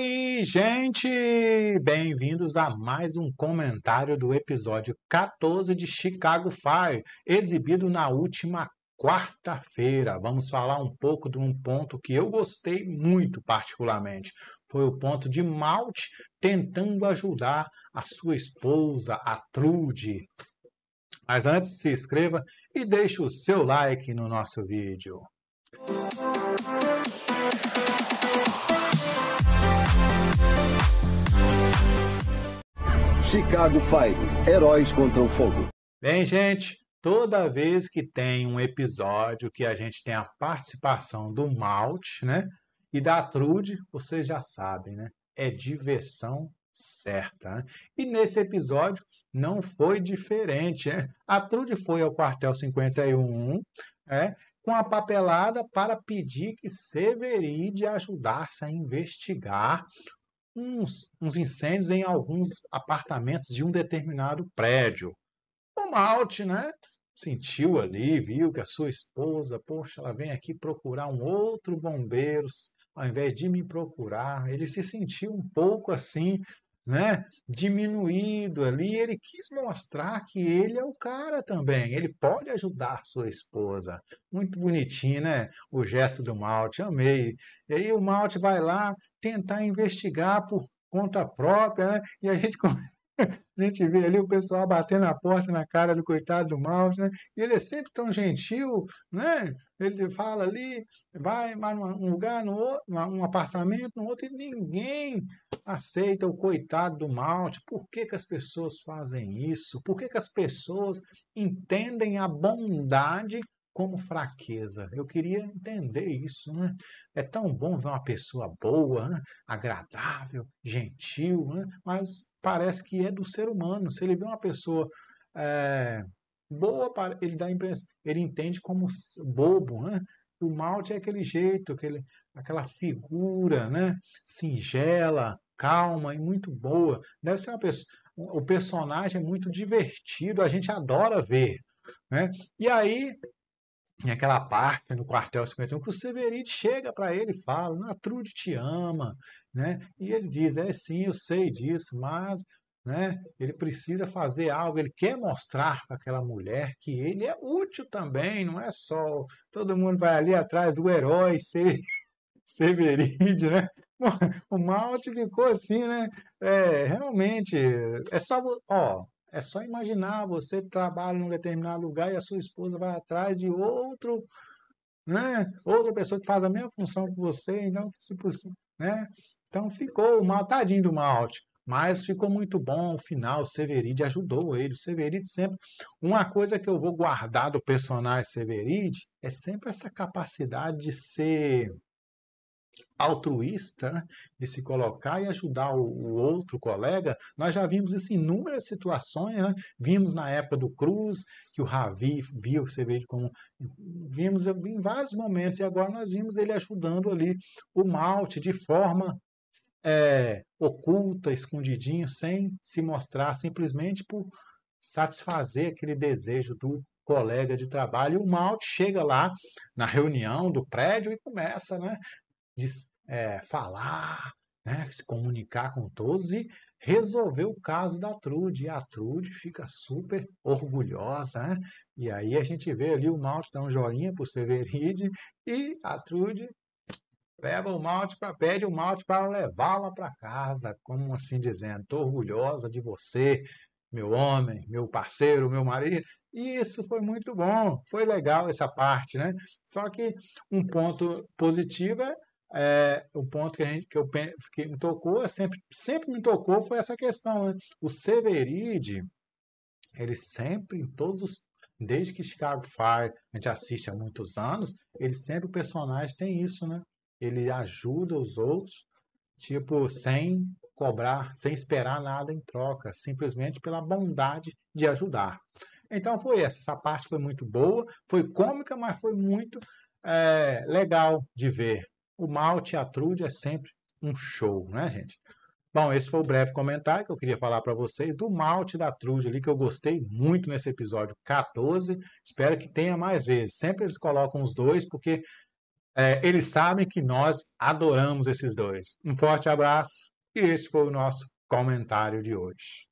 Oi, gente! Bem-vindos a mais um comentário do episódio 14 de Chicago Fire, exibido na última quarta-feira. Vamos falar um pouco de um ponto que eu gostei muito, particularmente. Foi o ponto de Malt tentando ajudar a sua esposa, a Trude. Mas antes, se inscreva e deixe o seu like no nosso vídeo. Chicago Fire Heróis contra o Fogo. Bem, gente, toda vez que tem um episódio que a gente tem a participação do Malt, né? E da Trude, vocês já sabem, né? É diversão certa. Né? E nesse episódio não foi diferente. Né? A Trude foi ao quartel 51 né, com a papelada para pedir que Severide ajudasse a investigar uns, uns incêndios em alguns apartamentos de um determinado prédio. O Malte, né? Sentiu ali, viu que a sua esposa, poxa, ela vem aqui procurar um outro bombeiro, ao invés de me procurar. Ele se sentiu um pouco assim, né, diminuído ali, ele quis mostrar que ele é o cara também, ele pode ajudar sua esposa. Muito bonitinho, né? O gesto do Malte, amei. E aí o Malte vai lá tentar investigar por conta própria, né? E a gente a gente vê ali o pessoal batendo a porta na cara do coitado do Malte, né? E ele é sempre tão gentil, né? Ele fala ali, vai, mais num lugar, no outro, num apartamento, no outro, e ninguém aceita o coitado do malte. Por que, que as pessoas fazem isso? Por que, que as pessoas entendem a bondade como fraqueza. Eu queria entender isso, né? É tão bom ver uma pessoa boa, né? agradável, gentil, né? mas parece que é do ser humano. Se ele vê uma pessoa é, boa, ele dá impressão, ele entende como bobo, né? O malte é aquele jeito, aquele, aquela figura, né? Singela, calma e muito boa. Deve ser uma pessoa, o personagem é muito divertido, a gente adora ver. Né? E aí, em aquela parte no quartel 51, que o Severide chega para ele e fala: A Trude te ama. Né? E ele diz: É sim, eu sei disso, mas né? Ele precisa fazer algo, ele quer mostrar para aquela mulher que ele é útil também, não é só todo mundo vai ali atrás do herói ser Severide, né? o malte ficou assim, né? É, realmente, é só, ó, é só imaginar, você trabalha em um determinado lugar e a sua esposa vai atrás de outro, né? Outra pessoa que faz a mesma função que você, então, tipo assim, né? Então ficou o mal, tadinho do malte. Mas ficou muito bom o final, o Severide ajudou ele. O Severide sempre. Uma coisa que eu vou guardar do personagem Severide é sempre essa capacidade de ser altruísta, né? de se colocar e ajudar o, o, outro colega, nós já vimos isso em inúmeras situações. Né? Vimos na época do Cruz, que o Ravi viu, você vê como. Vimos em vários momentos, e agora nós vimos ele ajudando ali o Malte de forma é, oculta, escondidinho, sem se mostrar, simplesmente por satisfazer aquele desejo do colega de trabalho. E o Malte chega lá na reunião do prédio e começa né, de é, falar, né, se comunicar com todos e resolver o caso da Trude. E a Trude fica super orgulhosa. Né? E aí a gente vê ali o malte dá um joinha para o Severide e a Trude leva o malte para pede o malte para levá-la para casa, como assim dizendo, orgulhosa de você, meu homem, meu parceiro, meu marido. E isso foi muito bom, foi legal essa parte, né? Só que um ponto positivo é é, o ponto que, a gente, que, eu, que me tocou, é sempre, sempre me tocou, foi essa questão. Né? O Severide, ele sempre, em todos os. Desde que Chicago Fire a gente assiste há muitos anos, ele sempre, o personagem tem isso, né? Ele ajuda os outros, tipo, sem cobrar, sem esperar nada em troca, simplesmente pela bondade de ajudar. Então foi essa, essa parte foi muito boa, foi cômica, mas foi muito é, legal de ver o malte e a trude é sempre um show, né, gente? Bom, esse foi o breve comentário que eu queria falar para vocês do malte da trude ali, que eu gostei muito nesse episódio 14. Espero que tenha mais vezes. Sempre eles colocam os dois, porque é, eles sabem que nós adoramos esses dois. Um forte abraço e esse foi o nosso comentário de hoje.